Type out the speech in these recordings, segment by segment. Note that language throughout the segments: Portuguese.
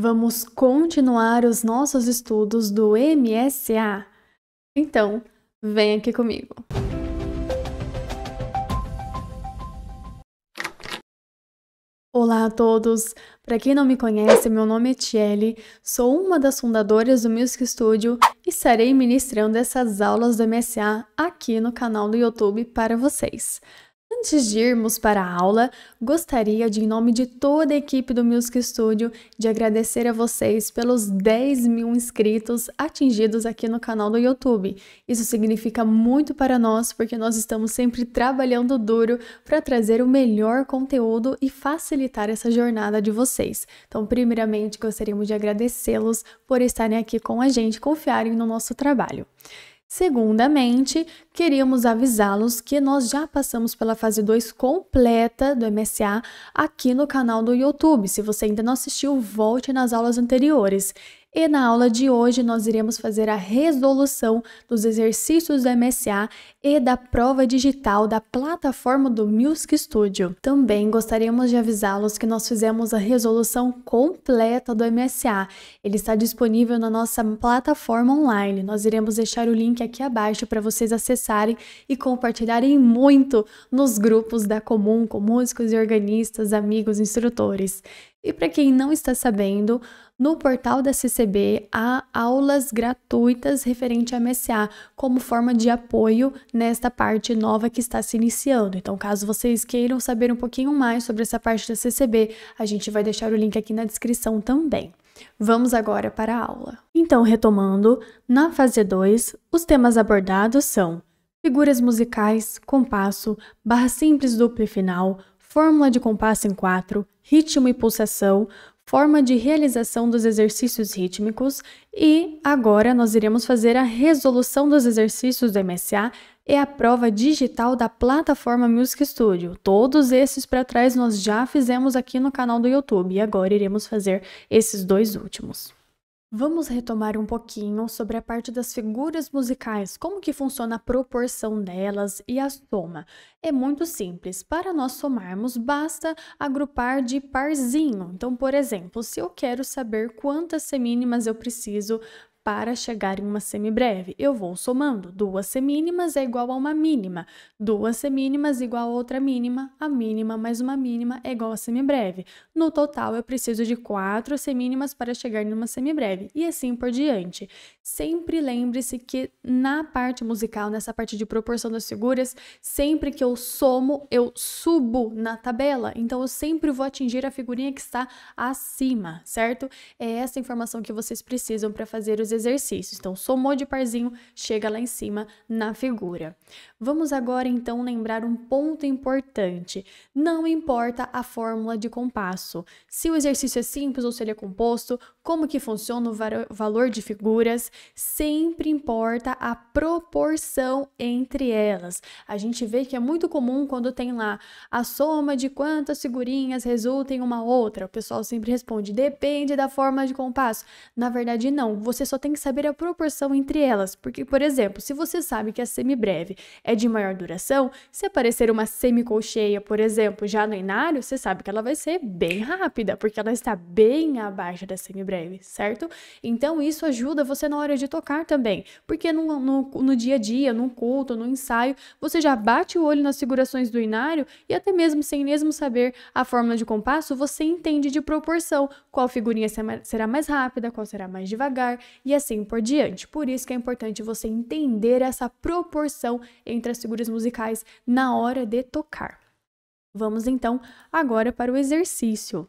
Vamos continuar os nossos estudos do MSA. Então, vem aqui comigo. Olá a todos! Para quem não me conhece, meu nome é Tiele, sou uma das fundadoras do Music Studio e estarei ministrando essas aulas do MSA aqui no canal do YouTube para vocês. Antes de irmos para a aula, gostaria de, em nome de toda a equipe do Music Studio, de agradecer a vocês pelos 10 mil inscritos atingidos aqui no canal do YouTube. Isso significa muito para nós, porque nós estamos sempre trabalhando duro para trazer o melhor conteúdo e facilitar essa jornada de vocês. Então, primeiramente, gostaríamos de agradecê-los por estarem aqui com a gente, confiarem no nosso trabalho. Segundamente, queríamos avisá-los que nós já passamos pela fase 2 completa do MSA aqui no canal do YouTube. Se você ainda não assistiu, volte nas aulas anteriores. E na aula de hoje nós iremos fazer a resolução dos exercícios do MSA e da prova digital da plataforma do Music Studio. Também gostaríamos de avisá-los que nós fizemos a resolução completa do MSA. Ele está disponível na nossa plataforma online. Nós iremos deixar o link aqui abaixo para vocês acessarem e compartilharem muito nos grupos da Comum com músicos e organistas, amigos, instrutores. E para quem não está sabendo, no portal da CCB há aulas gratuitas referente a MSA como forma de apoio nesta parte nova que está se iniciando. Então, caso vocês queiram saber um pouquinho mais sobre essa parte da CCB, a gente vai deixar o link aqui na descrição também. Vamos agora para a aula. Então, retomando, na fase 2, os temas abordados são figuras musicais, compasso, barra simples dupla e final, fórmula de compasso em quatro, ritmo e pulsação, forma de realização dos exercícios rítmicos e agora nós iremos fazer a resolução dos exercícios do MSA e é a prova digital da plataforma Music Studio. Todos esses para trás nós já fizemos aqui no canal do YouTube e agora iremos fazer esses dois últimos. Vamos retomar um pouquinho sobre a parte das figuras musicais, como que funciona a proporção delas e a soma. É muito simples. Para nós somarmos, basta agrupar de parzinho. Então, por exemplo, se eu quero saber quantas semínimas eu preciso para chegar em uma semibreve. Eu vou somando. Duas semínimas é igual a uma mínima. Duas semínimas igual a outra mínima. A mínima mais uma mínima é igual a semibreve. No total, eu preciso de quatro semínimas para chegar em uma semibreve. E assim por diante. Sempre lembre-se que na parte musical, nessa parte de proporção das figuras, sempre que eu somo, eu subo na tabela. Então, eu sempre vou atingir a figurinha que está acima, certo? É essa informação que vocês precisam para fazer os exercícios. Então, somou de parzinho, chega lá em cima na figura. Vamos agora então lembrar um ponto importante. Não importa a fórmula de compasso. Se o exercício é simples ou se ele é composto, como que funciona o valor de figuras, sempre importa a proporção entre elas. A gente vê que é muito comum quando tem lá a soma de quantas figurinhas resulta em uma outra. O pessoal sempre responde: depende da forma de compasso. Na verdade, não. Você só tem tem que saber a proporção entre elas, porque, por exemplo, se você sabe que a é semibreve é de maior duração, se aparecer uma semicolcheia, por exemplo, já no inário, você sabe que ela vai ser bem rápida, porque ela está bem abaixo da semibreve, certo? Então isso ajuda você na hora de tocar também, porque no, no, no dia a dia, num culto, no ensaio, você já bate o olho nas figurações do inário e até mesmo sem mesmo saber a fórmula de compasso, você entende de proporção qual figurinha será mais rápida, qual será mais devagar e assim por diante. Por isso que é importante você entender essa proporção entre as figuras musicais na hora de tocar. Vamos então agora para o exercício.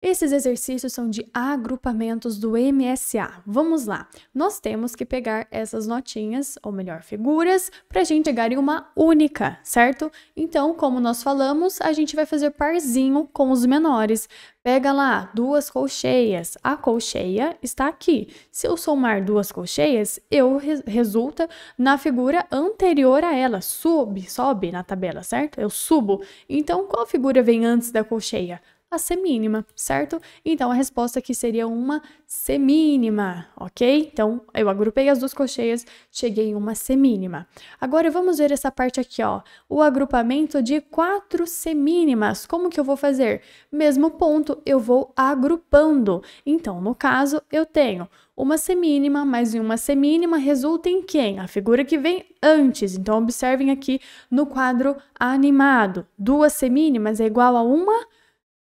Esses exercícios são de agrupamentos do MSA. Vamos lá! Nós temos que pegar essas notinhas, ou melhor, figuras, para a gente chegar em uma única, certo? Então, como nós falamos, a gente vai fazer parzinho com os menores. Pega lá duas colcheias. A colcheia está aqui. Se eu somar duas colcheias, eu re resulta na figura anterior a ela. Sube, sobe na tabela, certo? Eu subo. Então, qual figura vem antes da colcheia? a semínima, certo? Então a resposta aqui seria uma semínima, ok? Então eu agrupei as duas cocheias, cheguei em uma semínima. Agora vamos ver essa parte aqui, ó, o agrupamento de quatro semínimas. Como que eu vou fazer? Mesmo ponto, eu vou agrupando. Então, no caso, eu tenho uma semínima mais uma semínima resulta em quem? A figura que vem antes. Então, observem aqui no quadro animado. Duas semínimas é igual a uma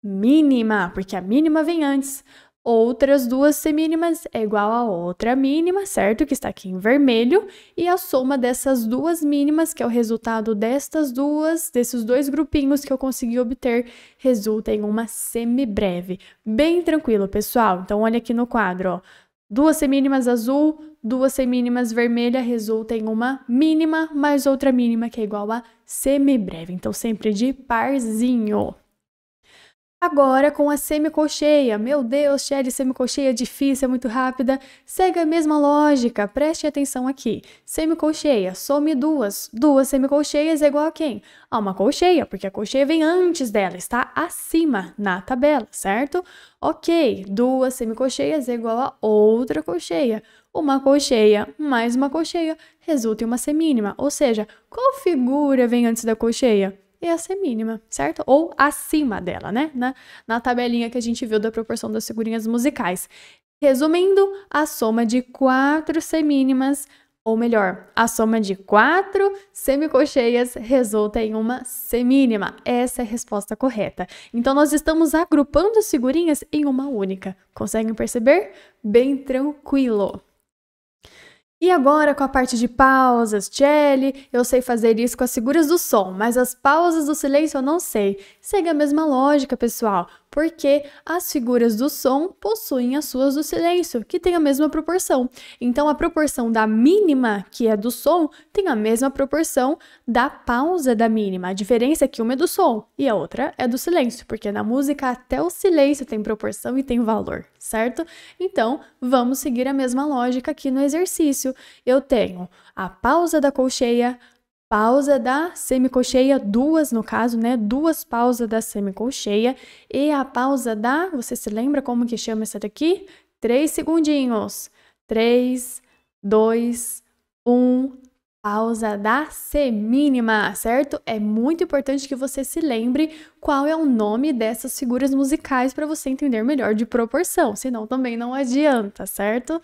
mínima, porque a mínima vem antes. Outras duas semínimas é igual a outra mínima, certo? Que está aqui em vermelho. E a soma dessas duas mínimas, que é o resultado destas duas, desses dois grupinhos que eu consegui obter, resulta em uma semibreve. Bem tranquilo, pessoal. Então, olha aqui no quadro, ó. Duas semínimas azul, duas semínimas vermelha resulta em uma mínima mais outra mínima que é igual a semibreve. Então, sempre de parzinho. Agora com a semicolcheia, meu Deus, Shelly, semicolcheia é difícil, é muito rápida. Segue a mesma lógica, preste atenção aqui. Semicolcheia, some duas. Duas semicolcheias é igual a quem? A uma colcheia, porque a colcheia vem antes dela, está acima na tabela, certo? Ok, duas semicolcheias é igual a outra colcheia. Uma colcheia mais uma colcheia resulta em uma semínima, ou seja, qual figura vem antes da colcheia? e a mínima, certo? Ou acima dela, né? Na, na tabelinha que a gente viu da proporção das figurinhas musicais. Resumindo, a soma de quatro semínimas, ou melhor, a soma de quatro semicolcheias resulta em uma semínima. Essa é a resposta correta. Então, nós estamos agrupando as figurinhas em uma única. Conseguem perceber? Bem tranquilo. E agora com a parte de pausas, Chelly, eu sei fazer isso com as seguras do som, mas as pausas do silêncio eu não sei segue a mesma lógica, pessoal, porque as figuras do som possuem as suas do silêncio, que tem a mesma proporção. Então, a proporção da mínima, que é do som, tem a mesma proporção da pausa da mínima. A diferença é que uma é do som e a outra é do silêncio, porque na música até o silêncio tem proporção e tem valor, certo? Então, vamos seguir a mesma lógica aqui no exercício. Eu tenho a pausa da colcheia, pausa da semicolcheia, duas no caso, né? Duas pausas da semicolcheia e a pausa da, você se lembra como que chama essa daqui? Três segundinhos. Três, dois, um pausa da semínima, certo? É muito importante que você se lembre qual é o nome dessas figuras musicais para você entender melhor de proporção, senão também não adianta, certo?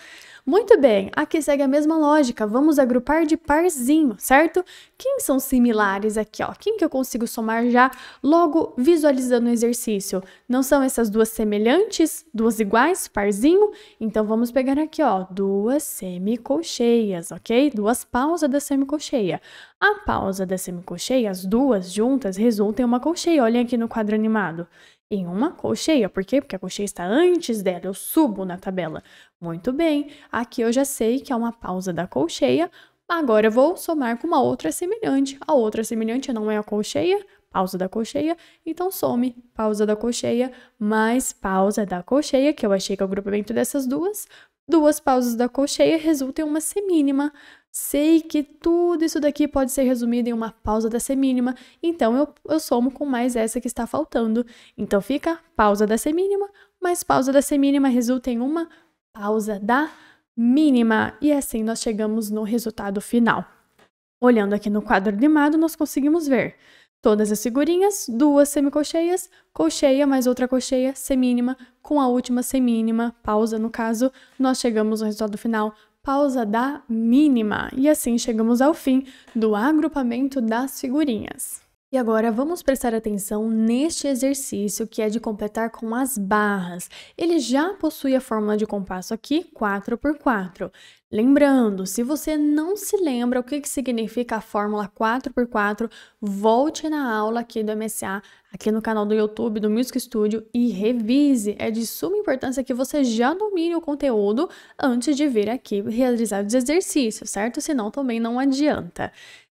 Muito bem, aqui segue a mesma lógica, vamos agrupar de parzinho, certo? Quem são similares aqui, ó? Quem que eu consigo somar já logo visualizando o exercício? Não são essas duas semelhantes, duas iguais, parzinho? Então vamos pegar aqui, ó, duas semicolcheias, ok? Duas pausas da semicolcheia. A pausa da semicolcheia, as duas juntas, resultam em uma colcheia. Olhem aqui no quadro animado. Em uma colcheia. Por quê? Porque a colcheia está antes dela. Eu subo na tabela. Muito bem. Aqui eu já sei que é uma pausa da colcheia. Agora eu vou somar com uma outra semelhante. A outra semelhante não é a colcheia, pausa da colcheia, então some pausa da colcheia mais pausa da colcheia, que eu achei que é o agrupamento dessas duas. Duas pausas da colcheia resultam em uma semínima. Sei que tudo isso daqui pode ser resumido em uma pausa da semínima, então eu, eu somo com mais essa que está faltando. Então fica pausa da semínima, mais pausa da semínima resulta em uma pausa da mínima. E assim nós chegamos no resultado final. Olhando aqui no quadro animado, nós conseguimos ver todas as figurinhas, duas semicolcheias, colcheia mais outra colcheia, semínima, com a última semínima, pausa no caso, nós chegamos no resultado final pausa da mínima. E assim chegamos ao fim do agrupamento das figurinhas. E agora vamos prestar atenção neste exercício que é de completar com as barras. Ele já possui a fórmula de compasso aqui, 4 por 4. Lembrando, se você não se lembra o que, que significa a fórmula 4 por 4 volte na aula aqui do MSA, aqui no canal do YouTube do Music Studio e revise. É de suma importância que você já domine o conteúdo antes de vir aqui realizar os exercícios, certo? Senão também não adianta.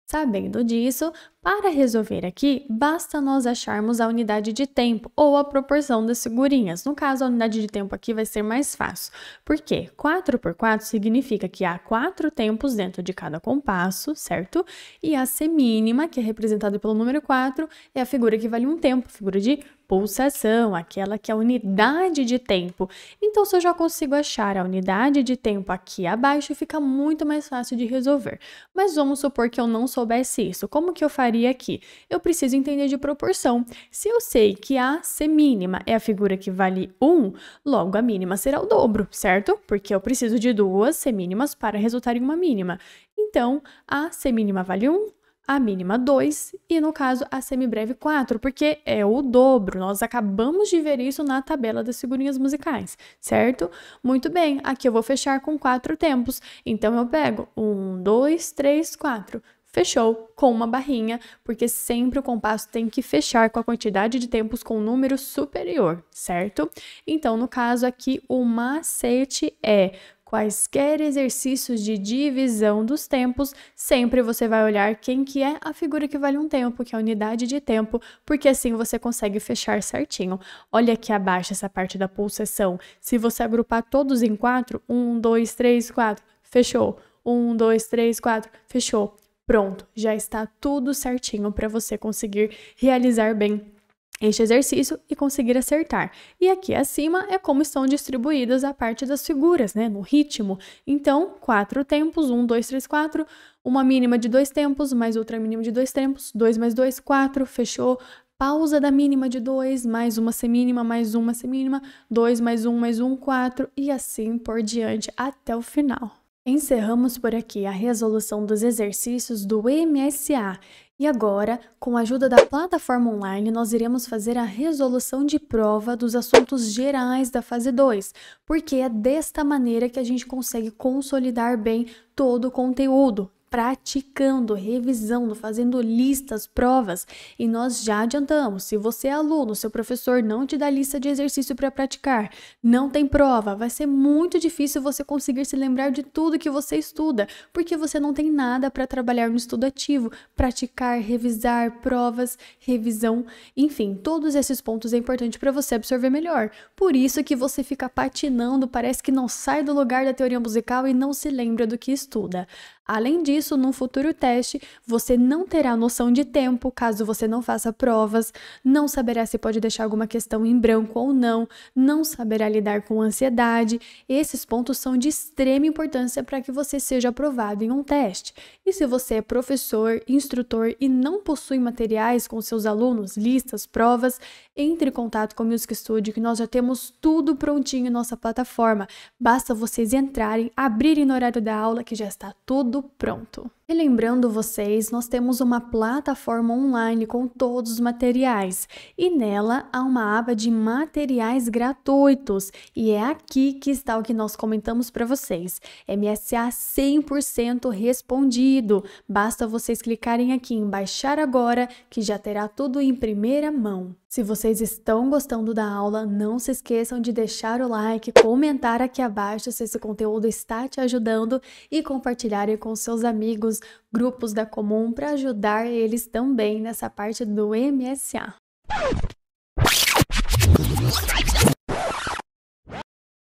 Sabendo disso, para resolver aqui, basta nós acharmos a unidade de tempo ou a proporção das figurinhas. No caso, a unidade de tempo aqui vai ser mais fácil, porque 4 por 4 significa que há 4 tempos dentro de cada compasso, certo? E a semínima, que é representada pelo número 4, é a figura que vale um tempo, figura de pulsação, aquela que é a unidade de tempo. Então, se eu já consigo achar a unidade de tempo aqui abaixo, fica muito mais fácil de resolver. Mas vamos supor que eu não soubesse isso. Como que eu faria aqui? Eu preciso entender de proporção. Se eu sei que a semínima é a figura que vale 1, logo a mínima será o dobro, certo? Porque eu preciso de duas semínimas para resultar em uma mínima. Então, a semínima vale 1, a mínima 2 e, no caso, a semibreve 4, porque é o dobro. Nós acabamos de ver isso na tabela das figurinhas musicais, certo? Muito bem, aqui eu vou fechar com quatro tempos. Então, eu pego 1, 2, 3, 4 fechou com uma barrinha, porque sempre o compasso tem que fechar com a quantidade de tempos com um número superior, certo? Então, no caso aqui, o macete é quaisquer exercícios de divisão dos tempos, sempre você vai olhar quem que é a figura que vale um tempo, que é a unidade de tempo, porque assim você consegue fechar certinho. Olha aqui abaixo essa parte da pulsação. Se você agrupar todos em quatro, um, dois, três, quatro, fechou. Um, dois, três, quatro, fechou. Pronto, já está tudo certinho para você conseguir realizar bem este exercício e conseguir acertar. E aqui acima é como estão distribuídas a parte das figuras, né, no ritmo. Então, quatro tempos, um, dois, três, quatro, uma mínima de dois tempos, mais outra mínima de dois tempos, dois mais dois, quatro, fechou. Pausa da mínima de dois, mais uma semínima, mais uma semínima, dois mais um, mais um, quatro, e assim por diante até o final. Encerramos por aqui a resolução dos exercícios do MSA e agora, com a ajuda da plataforma online, nós iremos fazer a resolução de prova dos assuntos gerais da fase 2, porque é desta maneira que a gente consegue consolidar bem todo o conteúdo praticando, revisando, fazendo listas, provas. E nós já adiantamos: se você é aluno, seu professor não te dá lista de exercício para praticar, não tem prova, vai ser muito difícil você conseguir se lembrar de tudo que você estuda, porque você não tem nada para trabalhar no estudo ativo, praticar, revisar, provas, revisão, enfim, todos esses pontos é importante para você absorver melhor. Por isso que você fica patinando, parece que não sai do lugar da teoria musical e não se lembra do que estuda. Além disso, num futuro teste, você não terá noção de tempo caso você não faça provas, não saberá se pode deixar alguma questão em branco ou não, não saberá lidar com ansiedade. Esses pontos são de extrema importância para que você seja aprovado em um teste. E se você é professor, instrutor e não possui materiais com seus alunos, listas, provas, entre em contato com o Music Studio que nós já temos tudo prontinho em nossa plataforma. Basta vocês entrarem, abrirem no horário da aula que já está tudo tudo pronto. Relembrando vocês, nós temos uma plataforma online com todos os materiais e nela há uma aba de materiais gratuitos e é aqui que está o que nós comentamos para vocês. MSA 100% respondido. Basta vocês clicarem aqui em baixar agora que já terá tudo em primeira mão. Se vocês estão gostando da aula, não se esqueçam de deixar o like, comentar aqui abaixo se esse conteúdo está te ajudando e compartilhar com seus amigos grupos da Comum para ajudar eles também nessa parte do MSA.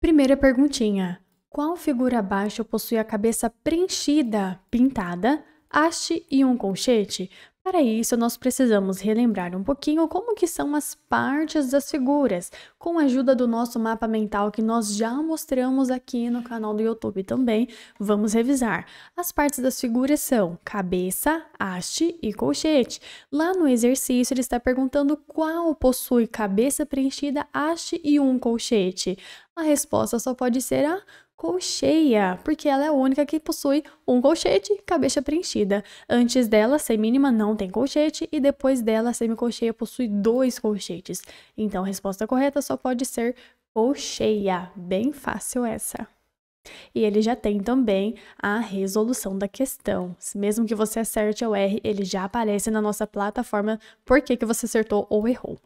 Primeira perguntinha: qual figura abaixo possui a cabeça preenchida, pintada, haste e um colchete? Para isso, nós precisamos relembrar um pouquinho como que são as partes das figuras, com a ajuda do nosso mapa mental que nós já mostramos aqui no canal do YouTube também. Vamos revisar. As partes das figuras são cabeça, haste e colchete. Lá no exercício, ele está perguntando qual possui cabeça preenchida, haste e um colchete. A resposta só pode ser a colcheia, porque ela é a única que possui um colchete, cabeça preenchida. Antes dela, semínima não tem colchete e depois dela, semicolcheia possui dois colchetes. Então, a resposta correta só pode ser colcheia. Bem fácil essa. E ele já tem também a resolução da questão. Mesmo que você acerte ou erre, ele já aparece na nossa plataforma porque que você acertou ou errou.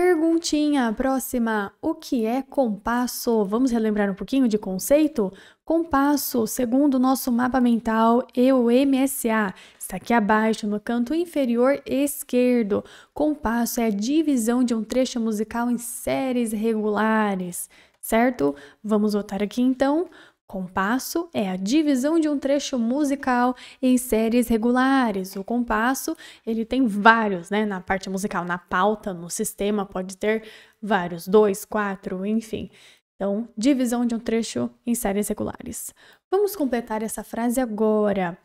Perguntinha próxima: o que é compasso? Vamos relembrar um pouquinho de conceito? Compasso, segundo o nosso mapa mental e é o MSA, está aqui abaixo no canto inferior esquerdo. Compasso é a divisão de um trecho musical em séries regulares, certo? Vamos voltar aqui então. Compasso é a divisão de um trecho musical em séries regulares. O compasso, ele tem vários, né? Na parte musical, na pauta, no sistema, pode ter vários, dois, quatro, enfim. Então, divisão de um trecho em séries regulares. Vamos completar essa frase agora.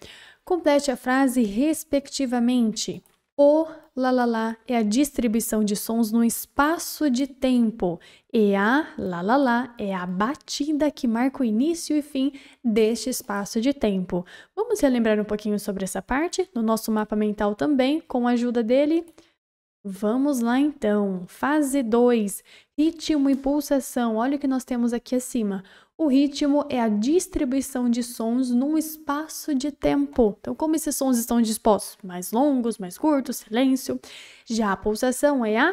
Complete a frase respectivamente. O lalalá é a distribuição de sons no espaço de tempo e a lalalá é a batida que marca o início e fim deste espaço de tempo. Vamos relembrar um pouquinho sobre essa parte no nosso mapa mental também, com a ajuda dele. Vamos lá então, fase 2, ritmo e pulsação. Olha o que nós temos aqui acima. O ritmo é a distribuição de sons num espaço de tempo. Então, como esses sons estão dispostos? Mais longos, mais curtos, silêncio. Já a pulsação é a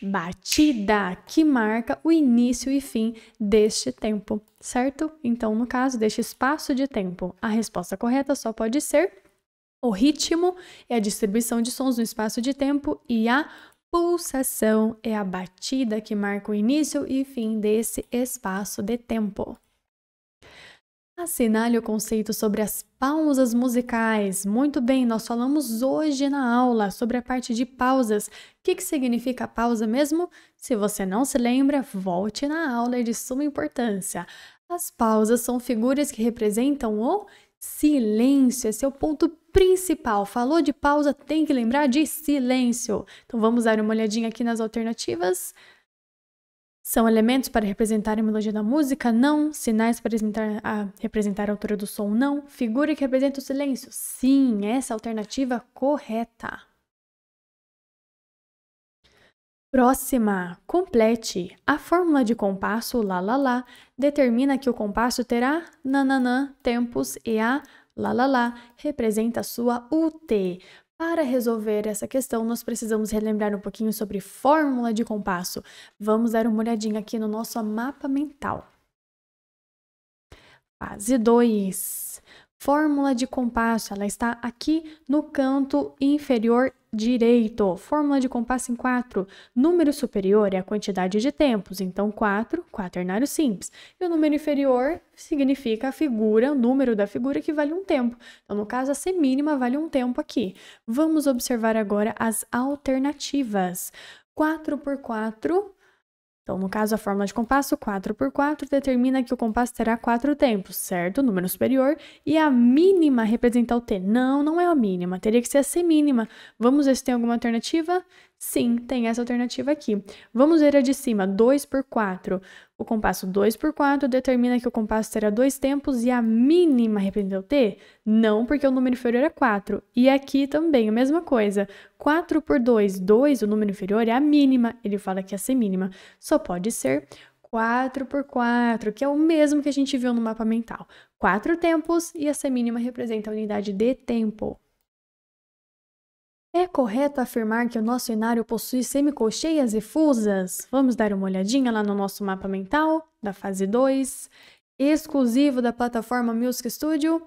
batida, que marca o início e fim deste tempo, certo? Então, no caso, deste espaço de tempo, a resposta correta só pode ser o ritmo é a distribuição de sons no espaço de tempo e a pulsação é a batida que marca o início e fim desse espaço de tempo. Assinale o conceito sobre as pausas musicais. Muito bem, nós falamos hoje na aula sobre a parte de pausas. O que, que significa pausa mesmo? Se você não se lembra, volte na aula, é de suma importância. As pausas são figuras que representam o Silêncio, esse é o ponto principal. Falou de pausa, tem que lembrar de silêncio. Então vamos dar uma olhadinha aqui nas alternativas. São elementos para representar a melodia da música? Não. Sinais para representar a, representar a altura do som? Não. Figura que representa o silêncio? Sim, essa é a alternativa correta. Próxima. Complete. A fórmula de compasso lá lá lá determina que o compasso terá nananã tempos e a lá lá lá representa sua UT. Para resolver essa questão, nós precisamos relembrar um pouquinho sobre fórmula de compasso. Vamos dar uma olhadinha aqui no nosso mapa mental. Fase 2. Fórmula de compasso, ela está aqui no canto inferior direito. Fórmula de compasso em 4. Número superior é a quantidade de tempos, então 4, quaternário simples. E o número inferior significa a figura, o número da figura que vale um tempo. Então, no caso, a semínima vale um tempo aqui. Vamos observar agora as alternativas. 4 por 4 então, no caso, a fórmula de compasso 4 por 4 determina que o compasso terá quatro tempos, certo? Número superior. E a mínima representa o T. Não, não é a mínima. Teria que ser a semínima. Vamos ver se tem alguma alternativa. Sim, tem essa alternativa aqui. Vamos ver a de cima, 2 por 4. O compasso 2 por 4 determina que o compasso terá dois tempos e a mínima repreendeu T? Não, porque o número inferior é 4. E aqui também a mesma coisa. 4 por 2, 2, o número inferior é a mínima. Ele fala que a é semínima. só pode ser 4 por 4, que é o mesmo que a gente viu no mapa mental. 4 tempos e a semínima representa a unidade de tempo. É correto afirmar que o nosso cenário possui semicolcheias e fusas? Vamos dar uma olhadinha lá no nosso mapa mental, da fase 2, exclusivo da plataforma Music Studio.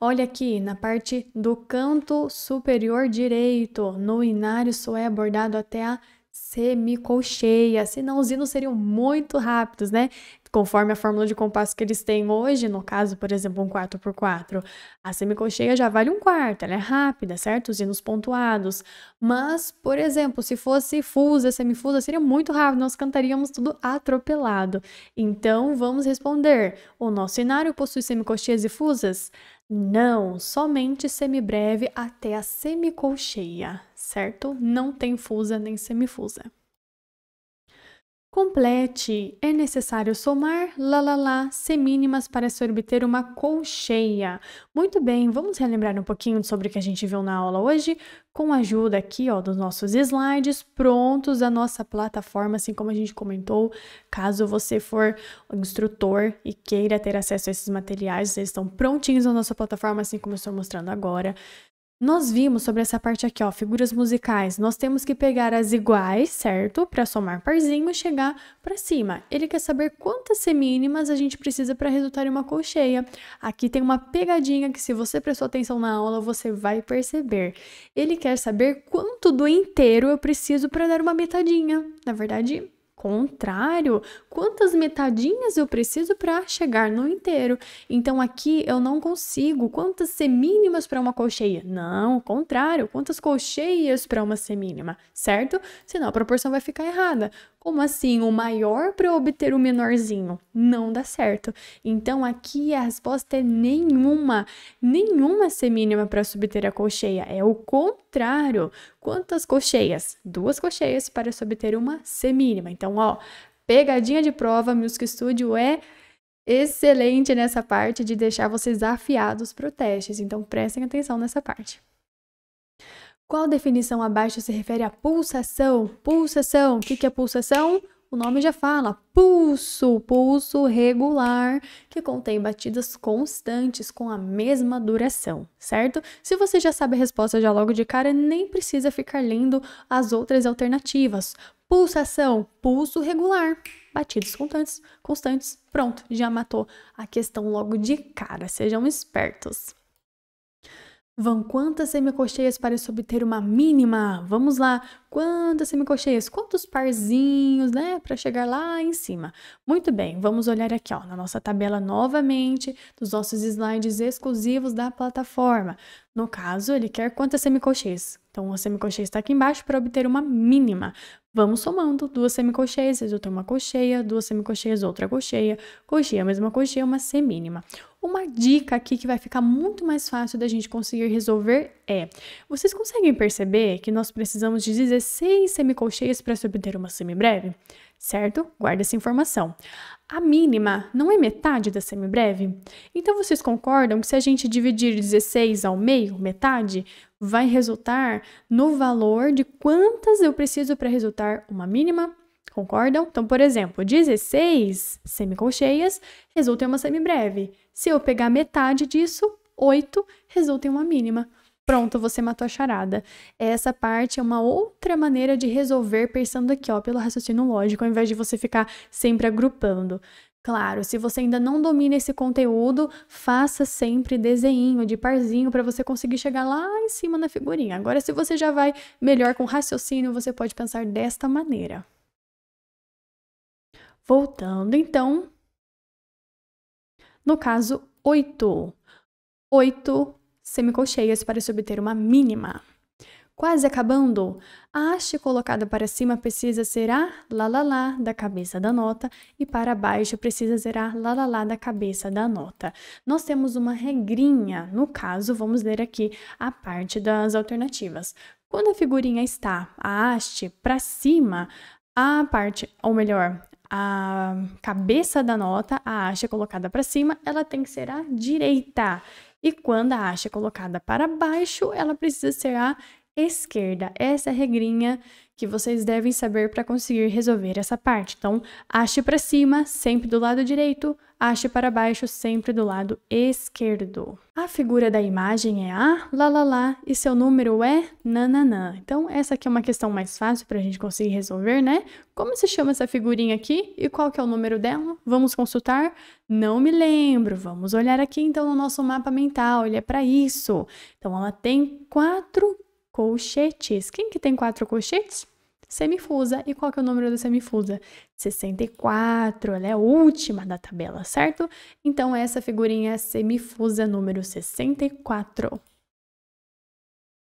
Olha aqui, na parte do canto superior direito, no inário só é abordado até a semicolcheia, senão os hinos seriam muito rápidos, né? conforme a fórmula de compasso que eles têm hoje, no caso, por exemplo, um 4x4. A semicolcheia já vale um quarto, ela é rápida, certo? Os hinos pontuados. Mas, por exemplo, se fosse fusa, semifusa, seria muito rápido, nós cantaríamos tudo atropelado. Então, vamos responder: o nosso cenário possui semicolcheias e fusas? Não, somente semibreve até a semicolcheia, certo? Não tem fusa nem semifusa. Complete. É necessário somar lalalá semínimas para se obter uma colcheia. Muito bem, vamos relembrar um pouquinho sobre o que a gente viu na aula hoje, com a ajuda aqui ó, dos nossos slides prontos da nossa plataforma, assim como a gente comentou. Caso você for instrutor e queira ter acesso a esses materiais, eles estão prontinhos na nossa plataforma, assim como eu estou mostrando agora. Nós vimos sobre essa parte aqui, ó, figuras musicais. Nós temos que pegar as iguais, certo? Para somar parzinho e chegar para cima. Ele quer saber quantas semínimas a gente precisa para resultar em uma colcheia. Aqui tem uma pegadinha que se você prestou atenção na aula, você vai perceber. Ele quer saber quanto do inteiro eu preciso para dar uma metadinha. Na verdade, contrário, quantas metadinhas eu preciso para chegar no inteiro? Então aqui eu não consigo, quantas semínimas para uma colcheia? Não, contrário, quantas colcheias para uma semínima, certo? Senão a proporção vai ficar errada. Como assim? O maior para obter o menorzinho? Não dá certo. Então aqui a resposta é nenhuma. Nenhuma semínima para se obter a colcheia. É o contrário. Quantas colcheias? Duas colcheias para se obter uma semínima. Então, ó, pegadinha de prova, Music Studio é excelente nessa parte de deixar vocês afiados para o teste. Então prestem atenção nessa parte. Qual definição abaixo se refere à pulsação? Pulsação, o que é pulsação? O nome já fala, pulso, pulso regular, que contém batidas constantes com a mesma duração, certo? Se você já sabe a resposta já logo de cara, nem precisa ficar lendo as outras alternativas. Pulsação, pulso regular, batidas constantes, constantes. Pronto, já matou a questão logo de cara. Sejam espertos. Vão quantas semicolcheias para se obter uma mínima? Vamos lá, quantas semicolcheias? Quantos parzinhos, né, para chegar lá em cima? Muito bem, vamos olhar aqui, ó, na nossa tabela novamente dos nossos slides exclusivos da plataforma. No caso, ele quer quantas semicolcheias? Então, a semicolcheia está aqui embaixo para obter uma mínima. Vamos somando duas semicolcheias, eu tenho uma colcheia, duas semicolcheias, outra colcheia, colcheia, mesma colcheia, uma semínima. Uma dica aqui que vai ficar muito mais fácil da gente conseguir resolver é: vocês conseguem perceber que nós precisamos de 16 semicolcheias para se obter uma semibreve? certo? Guarda essa informação. A mínima não é metade da semibreve? Então vocês concordam que se a gente dividir 16 ao meio, metade, vai resultar no valor de quantas eu preciso para resultar uma mínima? Concordam? Então, por exemplo, 16 semicolcheias resulta em uma semibreve. Se eu pegar metade disso, 8 resulta em uma mínima. Pronto, você matou a charada. Essa parte é uma outra maneira de resolver pensando aqui, ó, pelo raciocínio lógico, ao invés de você ficar sempre agrupando. Claro, se você ainda não domina esse conteúdo, faça sempre desenho de parzinho para você conseguir chegar lá em cima na figurinha. Agora, se você já vai melhor com raciocínio, você pode pensar desta maneira. Voltando, então, no caso 8. 8 semicolcheias para se obter uma mínima. Quase acabando, a haste colocada para cima precisa ser a lá, lá, lá da cabeça da nota e para baixo precisa ser a lá, lá, lá da cabeça da nota. Nós temos uma regrinha, no caso, vamos ler aqui a parte das alternativas. Quando a figurinha está a haste para cima, a parte, ou melhor, a cabeça da nota, a haste colocada para cima, ela tem que ser a direita. E quando a haste é colocada para baixo, ela precisa ser a esquerda. Essa é a regrinha que vocês devem saber para conseguir resolver essa parte. Então, ache para cima, sempre do lado direito, ache para baixo, sempre do lado esquerdo. A figura da imagem é a lá lá lá e seu número é nananã. Então, essa aqui é uma questão mais fácil para a gente conseguir resolver, né? Como se chama essa figurinha aqui e qual que é o número dela? Vamos consultar? Não me lembro. Vamos olhar aqui, então, no nosso mapa mental. Olha é para isso. Então, ela tem quatro colchetes. Quem que tem quatro colchetes? semifusa. E qual que é o número da semifusa? 64, ela é a última da tabela, certo? Então, essa figurinha é semifusa número 64.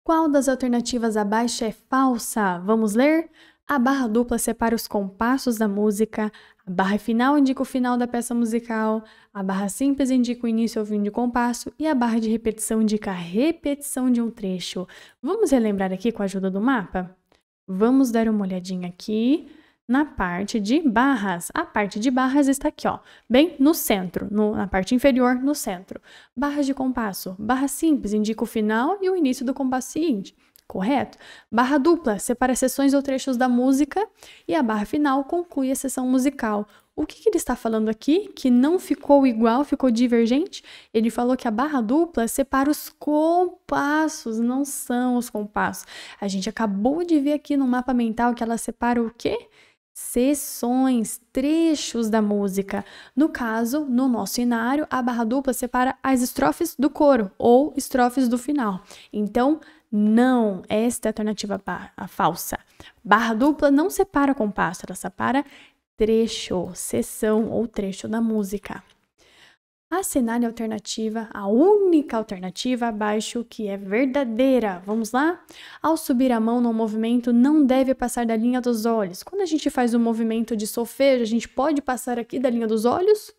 Qual das alternativas abaixo é falsa? Vamos ler? A barra dupla separa os compassos da música, a barra final indica o final da peça musical, a barra simples indica o início ou fim de compasso e a barra de repetição indica a repetição de um trecho. Vamos relembrar aqui com a ajuda do mapa? Vamos dar uma olhadinha aqui na parte de barras. A parte de barras está aqui, ó, bem no centro, no, na parte inferior, no centro. Barras de compasso. Barra simples indica o final e o início do compasso seguinte, correto? Barra dupla separa seções ou trechos da música e a barra final conclui a sessão musical. O que, que, ele está falando aqui que não ficou igual, ficou divergente? Ele falou que a barra dupla separa os compassos, não são os compassos. A gente acabou de ver aqui no mapa mental que ela separa o quê? Seções, trechos da música. No caso, no nosso inário, a barra dupla separa as estrofes do coro ou estrofes do final. Então, não, esta é a alternativa a falsa. Barra dupla não separa compasso, ela separa trecho, sessão ou trecho da música. Assinale a alternativa, a única alternativa abaixo que é verdadeira. Vamos lá? Ao subir a mão no movimento, não deve passar da linha dos olhos. Quando a gente faz o um movimento de solfejo, a gente pode passar aqui da linha dos olhos?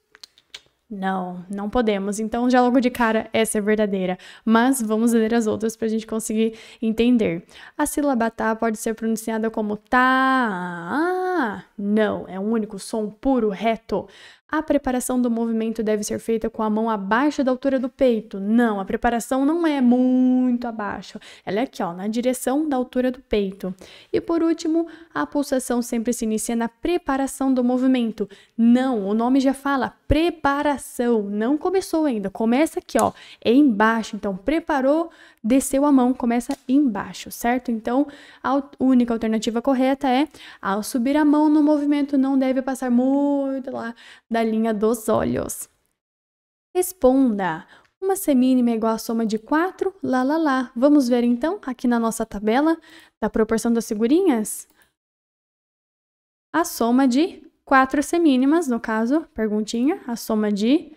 Não, não podemos. Então, já logo de cara, essa é verdadeira. Mas vamos ler as outras para a gente conseguir entender. A sílaba tá pode ser pronunciada como tá. Ah, não, é um único som puro, reto. A preparação do movimento deve ser feita com a mão abaixo da altura do peito. Não, a preparação não é muito abaixo. Ela é aqui, ó, na direção da altura do peito. E por último, a pulsação sempre se inicia na preparação do movimento. Não, o nome já fala preparação. Não começou ainda. Começa aqui, ó, é embaixo. Então, preparou, desceu a mão, começa embaixo, certo? Então, a única alternativa correta é ao subir a mão no movimento não deve passar muito lá da da linha dos olhos. Responda. Uma semínima é igual à soma de 4, lá, lá, lá. Vamos ver, então, aqui na nossa tabela da proporção das figurinhas? A soma de 4 semínimas, no caso, perguntinha, a soma de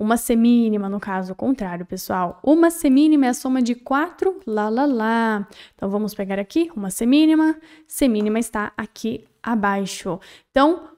uma semínima, no caso, contrário, pessoal. Uma semínima é a soma de 4, lá, lá, lá. Então, vamos pegar aqui uma semínima. Semínima está aqui abaixo. Então,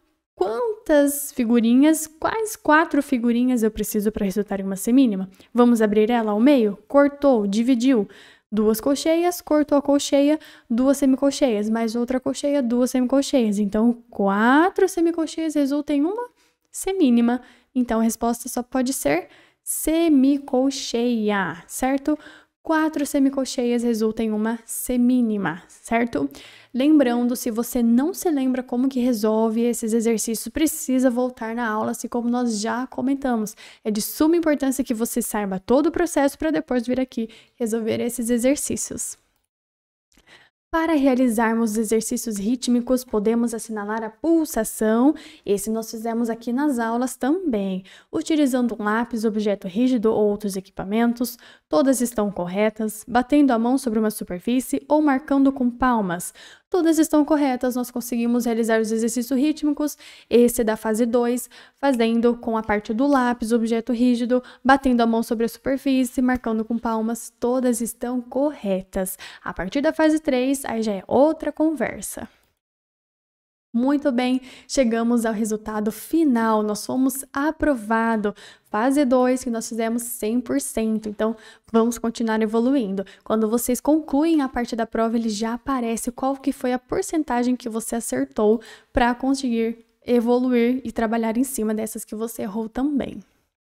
quantas figurinhas, quais quatro figurinhas eu preciso para resultar em uma semínima. Vamos abrir ela ao meio? Cortou, dividiu. Duas colcheias, cortou a colcheia, duas semicolcheias, mais outra colcheia, duas semicolcheias. Então, quatro semicolcheias resultam em uma semínima. Então, a resposta só pode ser semicolcheia, certo? Certo? quatro semicolcheias resultam em uma semínima, certo? Lembrando, se você não se lembra como que resolve esses exercícios, precisa voltar na aula, assim como nós já comentamos. É de suma importância que você saiba todo o processo para depois vir aqui resolver esses exercícios. Para realizarmos exercícios rítmicos, podemos assinalar a pulsação, esse nós fizemos aqui nas aulas também, utilizando um lápis, objeto rígido ou outros equipamentos, todas estão corretas, batendo a mão sobre uma superfície ou marcando com palmas. Todas estão corretas, nós conseguimos realizar os exercícios rítmicos, esse da fase 2, fazendo com a parte do lápis, objeto rígido, batendo a mão sobre a superfície, marcando com palmas, todas estão corretas. A partir da fase 3, aí já é outra conversa. Muito bem, chegamos ao resultado final. Nós fomos aprovado. Fase 2 que nós fizemos 100%. Então, vamos continuar evoluindo. Quando vocês concluem a parte da prova, ele já aparece qual que foi a porcentagem que você acertou para conseguir evoluir e trabalhar em cima dessas que você errou também.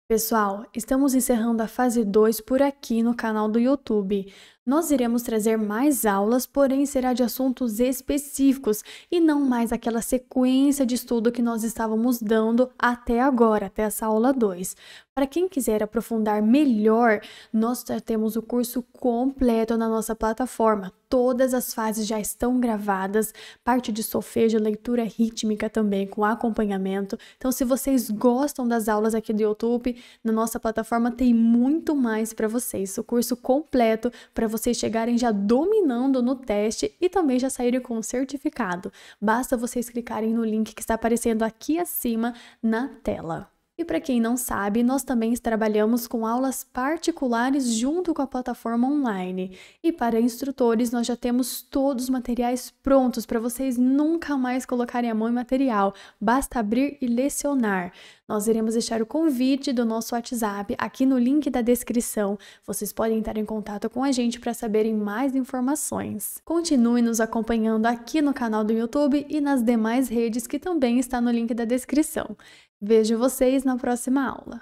Pessoal, estamos encerrando a fase 2 por aqui no canal do YouTube. Nós iremos trazer mais aulas, porém será de assuntos específicos e não mais aquela sequência de estudo que nós estávamos dando até agora, até essa aula 2. Para quem quiser aprofundar melhor, nós já temos o curso completo na nossa plataforma. Todas as fases já estão gravadas, parte de solfejo, leitura rítmica também com acompanhamento. Então, se vocês gostam das aulas aqui do YouTube, na nossa plataforma tem muito mais para vocês. O curso completo para vocês chegarem já dominando no teste e também já saírem com o certificado. Basta vocês clicarem no link que está aparecendo aqui acima na tela. E para quem não sabe, nós também trabalhamos com aulas particulares junto com a plataforma online. E para instrutores, nós já temos todos os materiais prontos para vocês nunca mais colocarem a mão em material, basta abrir e lecionar. Nós iremos deixar o convite do nosso WhatsApp aqui no link da descrição. Vocês podem entrar em contato com a gente para saberem mais informações. Continue nos acompanhando aqui no canal do YouTube e nas demais redes que também está no link da descrição. Vejo vocês na próxima aula!